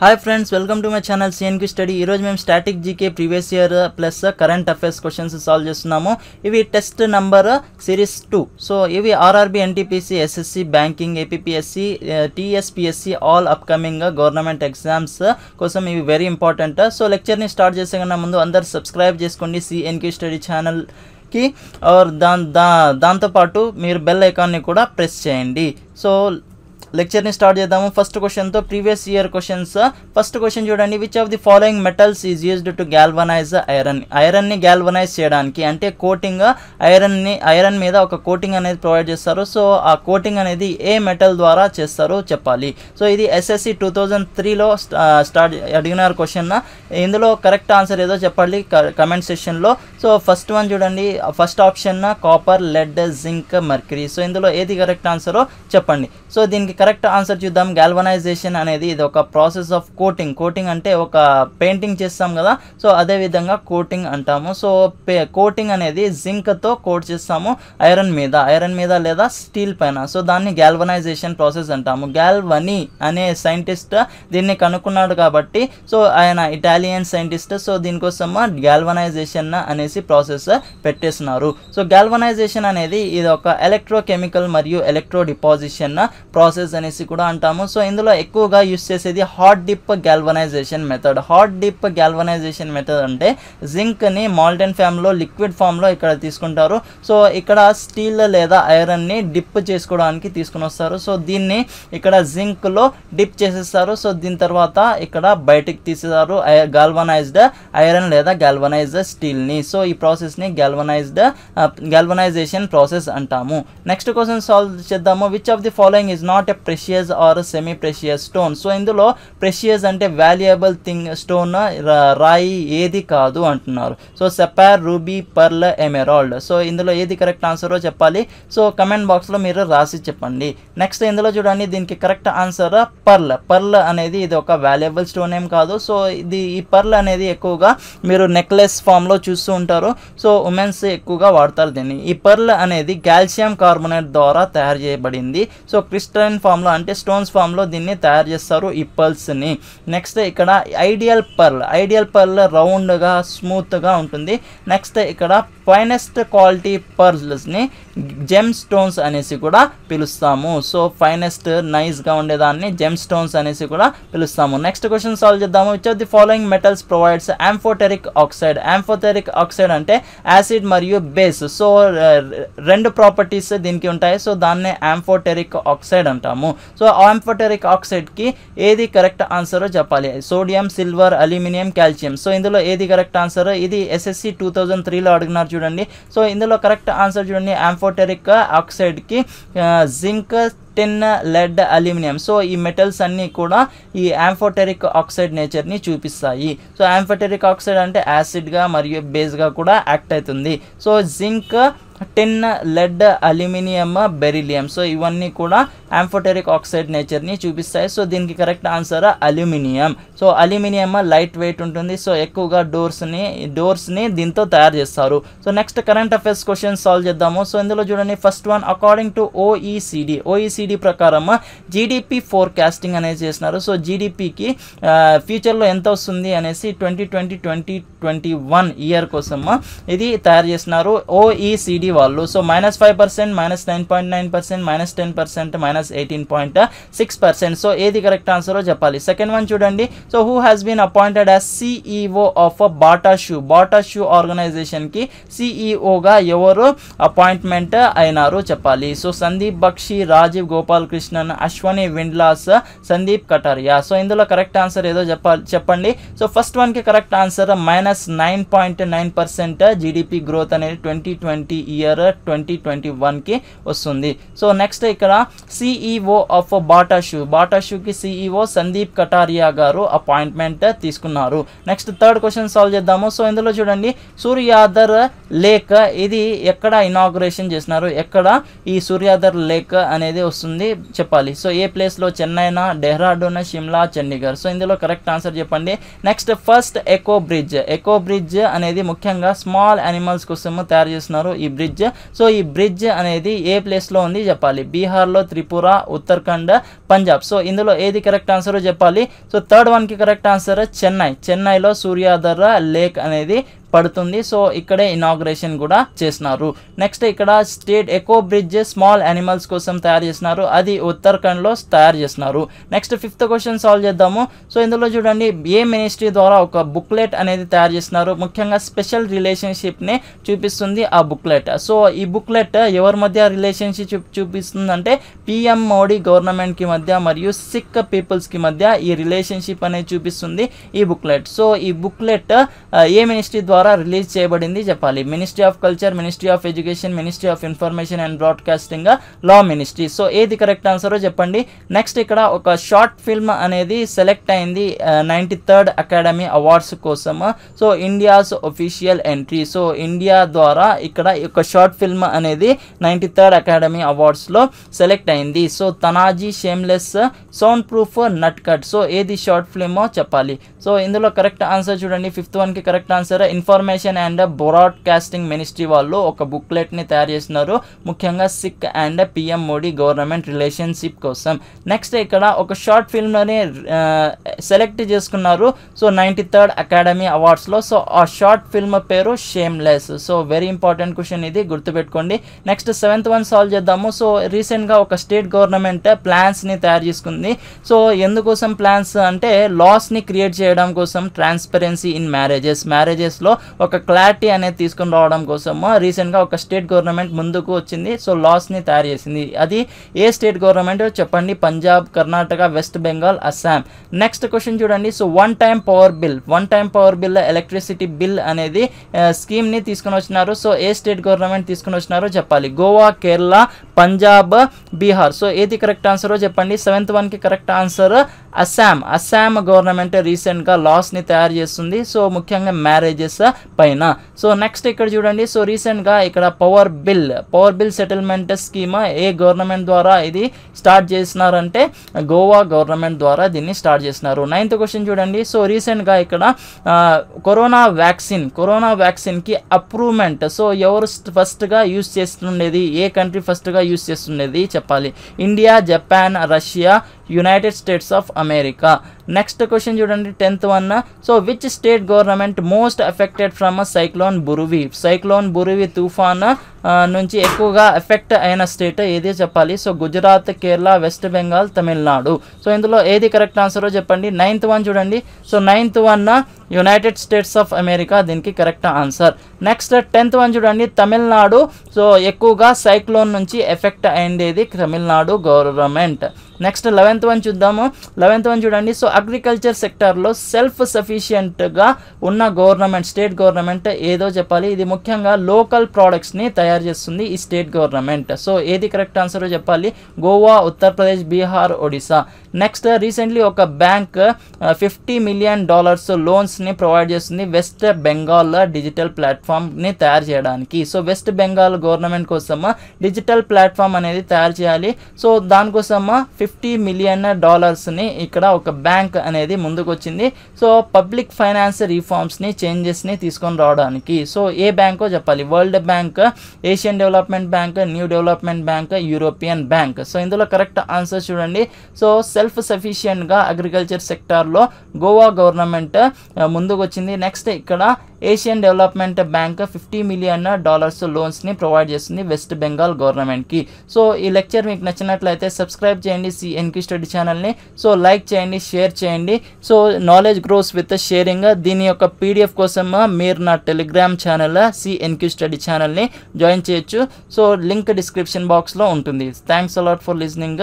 hi friends welcome to my channel సిఎన్కి study ఈరోజు మేము static GK previous year plus current affairs questions solve చేస్తున్నాము ఇవి test number series two so ఇవి RRB NTPC SSC banking APSC TSPSC all upcoming government exams కోసం ఇవి very important so లెక్చర్ని start చేసే కన్నా ముందు అందరు సబ్స్క్రైబ్ చేసుకోండి సిఎన్కి స్టడీ ఛానల్కి ఆర్ దా దా దాంతోపాటు మీరు బెల్ ఐకాన్ని కూడా ప్రెస్ చేయండి సో లెక్చర్ని స్టార్ట్ చేద్దాము ఫస్ట్ క్వశ్చన్తో previous year questions first question చూడండి which of the following metals is used to galvanize iron ఐరన్ని గ్యాల్వనైజ్ చేయడానికి అంటే కోటింగ్ ఐరన్ని ఐరన్ మీద ఒక కోటింగ్ అనేది ప్రొవైడ్ చేస్తారు సో ఆ కోటింగ్ అనేది ఏ మెటల్ ద్వారా చేస్తారో చెప్పాలి సో ఇది ఎస్ఎస్సి టూ థౌజండ్ త్రీలో స్టార్ట్ అడిగినారు క్వశ్చన్ ఇందులో కరెక్ట్ ఆన్సర్ ఏదో చెప్పాలి కమెంట్ సెషన్లో సో ఫస్ట్ వన్ చూడండి first option copper lead zinc mercury so ఇందులో ఏది కరెక్ట్ ఆన్సరో చెప్పండి సో దీనికి కరెక్ట్ ఆన్సర్ చూద్దాం గాల్వనైజేషన్ అనేది ఇది ఒక ప్రాసెస్ ఆఫ్ కోటింగ్ కోటింగ్ అంటే ఒక పెయింటింగ్ చేస్తాం కదా సో అదేవిధంగా కోటింగ్ అంటాము సో కోటింగ్ అనేది జింక్తో కోట్ చేస్తాము ఐరన్ మీద ఐరన్ మీద లేదా స్టీల్ పైన సో దాన్ని గాల్వనైజేషన్ ప్రాసెస్ అంటాము గాల్వని అనే సైంటిస్ట్ దీన్ని కనుక్కున్నాడు కాబట్టి సో ఆయన ఇటాలియన్ సైంటిస్ట్ సో దీనికోసం గాల్వనైజేషన్ అనేసి ప్రాసెస్ పెట్టేస్తున్నారు సో గాల్వనైజేషన్ అనేది ఇది ఒక ఎలక్ట్రోకెమికల్ మరియు ఎలక్ట్రో డిపాజిషన్ ప్రాసెస్ గ్యాల్వనైజర్స్ అనేసి కూడా అంటాము సో ఇందులో ఎక్కువగా యూస్ చేసేది hot dip galvanization method hot dip galvanization method అంటే జింక్ని మాల్టెన్ లో లిక్విడ్ ఫామ్లో ఇక్కడ తీసుకుంటారు సో ఇక్కడ స్టీల్ లేదా ఐరన్ని డిప్ చేసుకోవడానికి తీసుకుని వస్తారు సో దీన్ని ఇక్కడ జింక్లో డిప్ చేసేస్తారు సో దీని తర్వాత ఇక్కడ బయటికి తీసేస్తారు గాల్వనైజ్డ్ ఐరన్ లేదా గాల్వనైజ్డ్ స్టీల్ని సో ఈ ప్రాసెస్ని గాల్వనైజ్డ్ గాల్వనైజేషన్ ప్రాసెస్ అంటాము నెక్స్ట్ క్వశ్చన్ సాల్వ్ చేద్దాము which of the following is not a precious or semi precious stone so ఇందులో ప్రెషియస్ అంటే వాల్యుయబుల్ థింగ్ స్టోన్ రాయి ఏది కాదు అంటున్నారు so sapphire ruby pearl emerald so ఇందులో ఏది కరెక్ట్ ఆన్సరో చెప్పాలి సో కమెంట్ బాక్స్లో మీరు రాసి చెప్పండి నెక్స్ట్ ఇందులో చూడండి దీనికి కరెక్ట్ ఆన్సర్ పర్ల్ పర్ల్ అనేది ఇది ఒక వాల్యుయబుల్ స్టోన్ ఏం కాదు సో ఇది ఈ పర్ల్ అనేది ఎక్కువగా మీరు నెక్లెస్ ఫామ్లో చూస్తూ ఉంటారు సో ఉమెన్స్ ఎక్కువగా వాడతారు దీన్ని ఈ పర్ల్ అనేది కాల్షియం కార్బోనేట్ ద్వారా తయారు చేయబడింది సో క్రిస్టన్ ఫామ్లో అంటే స్టోన్స్ ఫామ్లో దీన్ని తయారు చేస్తారు ఈ పర్ల్స్ని నెక్స్ట్ ఇక్కడ ఐడియల్ పర్ల్ ఐడియల్ పర్ల్ రౌండ్గా స్మూత్గా ఉంటుంది నెక్స్ట్ ఇక్కడ ఫైనెస్ట్ క్వాలిటీ పర్ల్స్ని జెమ్ స్టోన్స్ అనేసి కూడా పిలుస్తాము సో ఫైనెస్ట్ నైస్గా ఉండేదాన్ని జెమ్ స్టోన్స్ అనేసి కూడా పిలుస్తాము నెక్స్ట్ క్వశ్చన్ సాల్వ్ చేద్దాము which of the following metals provides amphoteric oxide amphoteric oxide అంటే యాసిడ్ మరియు బేస్ సో రెండు ప్రాపర్టీస్ దీనికి ఉంటాయి సో దాన్నే ఆంఫోటెరిక్ ఆక్సైడ్ అంటాము అంటాము సో ఆంఫటరిక్ ఆక్సైడ్కి ఏది కరెక్ట్ ఆన్సరో చెప్పాలి sodium silver aluminium calcium so ఇందులో ఏది కరెక్ట్ ఆన్సర్ ఇది ఎస్ఎస్సి టూ థౌజండ్ త్రీలో అడిగినారు చూడండి సో ఇందులో కరెక్ట్ ఆన్సర్ చూడండి ఆంఫోటెరిక్ ఆక్సైడ్కి zinc tin lead aluminium so ఈ మెటల్స్ అన్నీ కూడా ఈ ఆంఫోటెరిక్ ఆక్సైడ్ నేచర్ని చూపిస్తాయి సో ఆంఫోటెరిక్ ఆక్సైడ్ అంటే యాసిడ్గా మరియు బేస్గా కూడా యాక్ట్ అవుతుంది so zinc ten lead aluminium beryllium so ఇవన్నీ కూడా ఆంఫోటెరిక్ ఆక్సైడ్ నేచర్ని చూపిస్తాయి సో దీనికి correct answer aluminium so aluminium light weight ఉంటుంది సో ఎక్కువగా డోర్స్ని డోర్స్ని దీంతో తయారు చేస్తారు so next current affairs question solve చేద్దాము సో ఇందులో చూడండి first one according to OECD OECD ప్రకారం జీడిపి ఫోర్కాస్టింగ్ అనేది చేసినారు సో జీడిపికి ఫ్యూచర్లో ఎంత వస్తుంది అనేసి twenty twenty twenty twenty one year కోసం ఇది తయారు చేసినారు ఓఈసిడి ఇది వాళ్ళు so minus five percent minus nine point nine percent minus ten percent minus eighteen point six percent so ఏది కరెక్ట్ ఆన్సరో చెప్పాలి సెకండ్ వన్ చూడండి so who has been appointed as CEO of Bata shoe Bata shoe ఆర్గనైజేషన్కి సిఈఓగా ఎవరు appointment అయినారు చెప్పాలి so Sandeep Bakshi Rajiv Gopal Krishnan Ashwani Windlass Sandeep Kataria so ఇందులో కరెక్ట్ ఆన్సర్ ఏదో చెప్పాలి చెప్పండి సో ఫస్ట్ వన్కి correct answer minus nine point nine percent GDP growth అనేది twenty twenty year twenty twenty వన్కి వస్తుంది సో నెక్స్ట్ ఇక్కడ CEO of Bata shoe Bata షూకి సిఈఓ సందీప్ కటారియా గారు అపాయింట్మెంట్ తీసుకున్నారు నెక్స్ట్ థర్డ్ క్వశ్చన్ సాల్వ్ చేద్దాము సో ఇందులో చూడండి సూర్యాధర్ లేక్ ఇది ఎక్కడ ఇనాగ్రేషన్ చేసినారు ఎక్కడ ఈ సూర్యాధర్ లేక్ అనేది వస్తుంది చెప్పాలి సో ఏ ప్లేస్లో చెన్నైనా డెహ్రాడూన్ షిమ్లా చండీగఢ్ సో ఇందులో కరెక్ట్ ఆన్సర్ చెప్పండి next first eco bridge eco bridge అనేది ముఖ్యంగా స్మాల్ యానిమల్స్ కోసం తయారు చేస్తున్నారు ఈ బ్రిడ్జ్ బ్రిడ్జ్ సో ఈ బ్రిడ్జ్ అనేది ఏ ప్లేస్లో ఉంది చెప్పాలి బీహార్లో త్రిపుర ఉత్తరాఖండ్ పంజాబ్ సో ఇందులో ఏది కరెక్ట్ ఆన్సర్ చెప్పాలి సో థర్డ్ వన్కి కరెక్ట్ ఆన్సర్ చెన్నై చెన్నైలో సూర్యాధర లేక్ అనేది పడుతుంది సో ఇక్కడే ఇనాగ్రేషన్ కూడా చేసినారు నెక్స్ట్ ఇక్కడ state eco bridge small animals కోసం తయారు చేసినారు అది ఉత్తరాఖండ్లో తయారు చేస్తున్నారు నెక్స్ట్ ఫిఫ్త్ క్వశ్చన్ సాల్వ్ చేద్దాము సో ఇందులో చూడండి ఏ మినిస్ట్రీ ద్వారా ఒక బుక్లెట్ అనేది తయారు చేస్తున్నారు ముఖ్యంగా స్పెషల్ రిలేషన్షిప్ని చూపిస్తుంది ఆ బుక్లెట్ సో ఈ బుక్లెట్ ఎవరి మధ్య రిలేషన్షిప్ చూపిస్తుందంటే పిఎం మోడీ గవర్నమెంట్కి మధ్య మరియు సిక్ పీపుల్స్కి మధ్య ఈ రిలేషన్షిప్ అనేది చూపిస్తుంది ఈ బుక్లెట్ సో ఈ బుక్లెట్ ఏ మినిస్ట్రీ ద్వారా ద్వారా రిలీజ్ చేయబడింది చెప్పాలి ministry of culture ministry of education ministry of information and broadcasting law ministry so ఏది కరెక్ట్ ఆన్సరో చెప్పండి నెక్స్ట్ ఇక్కడ ఒక షార్ట్ ఫిల్మ్ అనేది సెలెక్ట్ అయింది నైంటీ థర్డ్ అకాడమీ అవార్డ్స్ కోసం so India's official entry so India ద్వారా ఇక్కడ ఒక షార్ట్ ఫిల్మ్ అనేది నైంటీ థర్డ్ అకాడమీ అవార్డ్స్లో సెలెక్ట్ అయింది so Tanhaji shameless sound proof నట్ కట్ సో ఏది షార్ట్ ఫిల్మో చెప్పాలి సో ఇందులో కరెక్ట్ ఆన్సర్ చూడండి ఫిఫ్త్ వన్కి correct answer in information and broadcasting ministry వాళ్ళు ఒక బుక్లెట్ని తయారు చేసినారు ముఖ్యంగా Sikh and PM Modi government relationship కోసం నెక్స్ట్ ఇక్కడ ఒక షార్ట్ ఫిల్మ్ని సెలెక్ట్ చేసుకున్నారు సో నైంటీ థర్డ్ అకాడమీ అవార్డ్స్లో సో ఆ షార్ట్ ఫిల్మ్ పేరు shameless so very important question ఇది గుర్తుపెట్టుకోండి నెక్స్ట్ సెవెంత్ వన్ సాల్వ్ చేద్దాము సో రీసెంట్గా ఒక స్టేట్ గవర్నమెంట్ ప్లాన్స్ని తయారు చేసుకుంది సో ఎందుకోసం ప్లాన్స్ అంటే లాస్ని క్రియేట్ చేయడం కోసం ట్రాన్స్పరెన్సీ ఇన్ మ్యారేజెస్ మ్యారేజెస్లో ఒక క్లారిటీ అనేది తీసుకుని రావడం కోసము రీసెంట్గా ఒక స్టేట్ గవర్నమెంట్ ముందుకు వచ్చింది సో లాస్ని తయారు చేసింది అది ఏ స్టేట్ గవర్నమెంట్ చెప్పండి పంజాబ్ కర్ణాటక వెస్ట్ బెంగాల్ అస్సాం నెక్స్ట్ క్వశ్చన్ చూడండి so one time power bill one time power bill electricity bill అనేది స్కీమ్ని uh, తీసుకొని వచ్చినారు సో ఏ స్టేట్ గవర్నమెంట్ తీసుకొని వచ్చినారో చెప్పాలి గోవా కేరళ పంజాబ్ బీహార్ సో ఏది కరెక్ట్ ఆన్సరో చెప్పండి సెవెంత్ వన్కి correct answer Assam Assam government రీసెంట్గా లాస్ని తయారు చేస్తుంది సో ముఖ్యంగా మ్యారేజెస్ పైన సో నెక్స్ట్ ఇక్కడ చూడండి సో రీసెంట్గా ఇక్కడ power bill power bill settlement scheme ఏ గవర్నమెంట్ ద్వారా ఇది స్టార్ట్ చేసినారంటే గోవా గవర్నమెంట్ ద్వారా దీన్ని స్టార్ట్ చేసినారు నైన్త్ క్వశ్చన్ చూడండి సో రీసెంట్గా ఇక్కడ కరోనా వ్యాక్సిన్ కరోనా వ్యాక్సిన్కి అప్రూవ్మెంట్ సో ఎవరు ఫస్ట్గా యూజ్ చేస్తుండేది ఏ కంట్రీ ఫస్ట్గా యూస్ చేస్తున్నది చెప్పాలి India Japan Russia United States of America next question చూడండి tenth one so which state government most affected from cyclone Burevi cyclone Burevi తుఫాన్ నుంచి ఎక్కువగా ఎఫెక్ట్ అయిన స్టేట్ ఏది చెప్పాలి సో గుజరాత్ కేరళ వెస్ట్ బెంగాల్ తమిళనాడు సో ఇందులో ఏది కరెక్ట్ ఆన్సరో చెప్పండి నైన్త్ వన్ చూడండి so ninth one United States of America దీనికి correct answer next tenth one చూడండి తమిళనాడు సో ఎక్కువగా సైక్లోన్ నుంచి ఎఫెక్ట్ అయిందేది Tamil Nadu government next eleventh one చూద్దాము లెవెన్త్ వన్ చూడండి సో అగ్రికల్చర్ సెక్టార్లో సెల్ఫ్ సఫిషియెంట్గా ఉన్న గవర్నమెంట్ స్టేట్ గవర్నమెంట్ ఏదో చెప్పాలి ఇది ముఖ్యంగా లోకల్ ప్రోడక్ట్స్ని తయారు చేస్తుంది ఈ స్టేట్ గవర్నమెంట్ సో ఏది కరెక్ట్ ఆన్సర్ చెప్పాలి గోవా ఉత్తరప్రదేశ్ బీహార్ ఒడిశా నెక్స్ట్ రీసెంట్లీ ఒక బ్యాంక్ ఫిఫ్టీ మిలియన్ డాలర్స్ లోన్స్ని ప్రొవైడ్ చేస్తుంది వెస్ట్ బెంగాల్ డిజిటల్ ప్లాట్ఫామ్ని తయారు చేయడానికి సో వెస్ట్ బెంగాల్ గవర్నమెంట్ కోసం డిజిటల్ ప్లాట్ఫామ్ అనేది తయారు చేయాలి సో దానికోసమా ఫిఫ్టీ మిలియన్ డాలర్స్ని ఇక్కడ ఒక బ్యాంక్ అనేది ముందుకు వచ్చింది సో పబ్లిక్ ఫైనాన్స్ రిఫార్మ్స్ని చేంజెస్ని తీసుకొని రావడానికి సో ఏ బ్యాంకో చెప్పాలి world bank Asian development bank new development bank European bank so ఇందులో కరెక్ట్ ఆన్సర్ చూడండి సో సెల్ఫ్ సఫిషియెంట్గా అగ్రికల్చర్ సెక్టార్లో గోవా గవర్నమెంట్ ముందుకు వచ్చింది నెక్స్ట్ ఇక్కడ Asian development bank fifty million dollars లోన్స్ని ప్రొవైడ్ చేస్తుంది వెస్ట్ బెంగాల్ గవర్నమెంట్కి సో ఈ లెక్చర్ మీకు నచ్చినట్లయితే సబ్స్క్రైబ్ చేయండి సిఎన్కి స్టడీ ఛానల్ని సో లైక్ చేయండి షేర్ చేయండి so knowledge grows with sharing దీని యొక్క పీడిఎఫ్ కోసం మీరు నా టెలిగ్రామ్ ఛానల్ సిఎన్కి స్టడీ ఛానల్ని జాయిన్ చేయొచ్చు సో లింక్ డిస్క్రిప్షన్ బాక్స్లో ఉంటుంది థ్యాంక్స్ అలాట్ ఫర్ లిజనింగ్